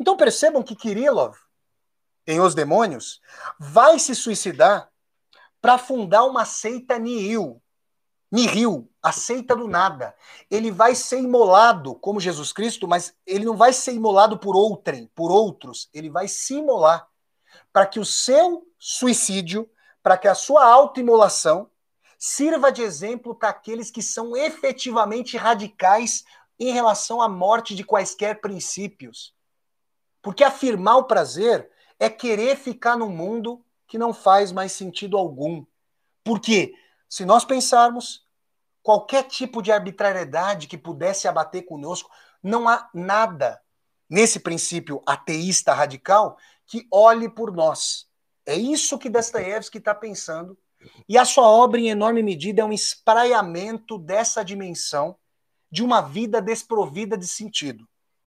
Então percebam que Kirillov, em Os Demônios, vai se suicidar para fundar uma seita nihil, nihil, a seita do nada. Ele vai ser imolado como Jesus Cristo, mas ele não vai ser imolado por outrem, por outros. Ele vai se imolar para que o seu suicídio, para que a sua autoimolação sirva de exemplo para aqueles que são efetivamente radicais em relação à morte de quaisquer princípios. Porque afirmar o prazer é querer ficar num mundo que não faz mais sentido algum. Porque, se nós pensarmos, qualquer tipo de arbitrariedade que pudesse abater conosco, não há nada nesse princípio ateísta radical que olhe por nós. É isso que Dostoiévski está pensando. E a sua obra, em enorme medida, é um espraiamento dessa dimensão de uma vida desprovida de sentido.